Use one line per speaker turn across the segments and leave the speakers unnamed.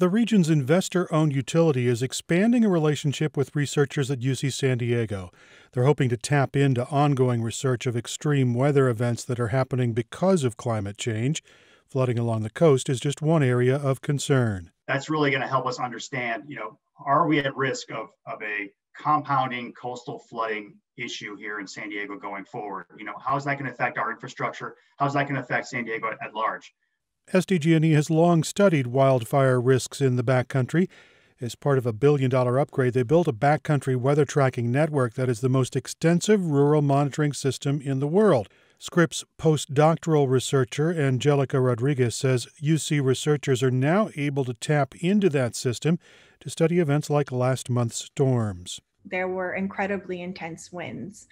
The region's investor owned utility is expanding a relationship with researchers at UC San Diego. They're hoping to tap into ongoing research of extreme weather events that are happening because of climate change. Flooding along the coast is just one area of concern.
That's really going to help us understand, you know, are we at risk of, of a compounding coastal flooding issue here in San Diego going forward? You know, how is that going to affect our infrastructure? How is that going to affect San Diego at large?
SDG&E has long studied wildfire risks in the backcountry. As part of a billion dollar upgrade, they built a backcountry weather tracking network that is the most extensive rural monitoring system in the world. Scripps postdoctoral researcher Angelica Rodriguez says UC researchers are now able to tap into that system to study events like last month's storms.
There were incredibly intense winds.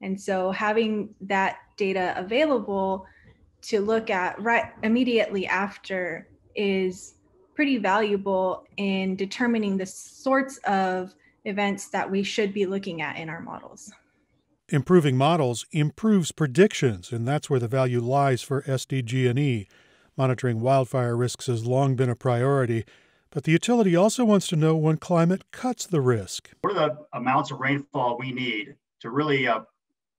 And so having that data available to look at right immediately after is pretty valuable in determining the sorts of events that we should be looking at in our models.
Improving models improves predictions, and that's where the value lies for SDG&E. Monitoring wildfire risks has long been a priority, but the utility also wants to know when climate cuts the risk.
What are the amounts of rainfall we need to really uh,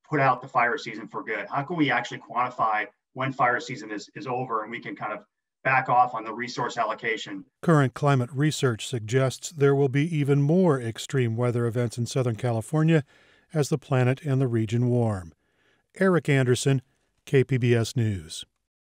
put out the fire season for good? How can we actually quantify when fire season is, is over and we can kind of back off on the resource allocation.
Current climate research suggests there will be even more extreme weather events in Southern California as the planet and the region warm. Eric Anderson, KPBS News.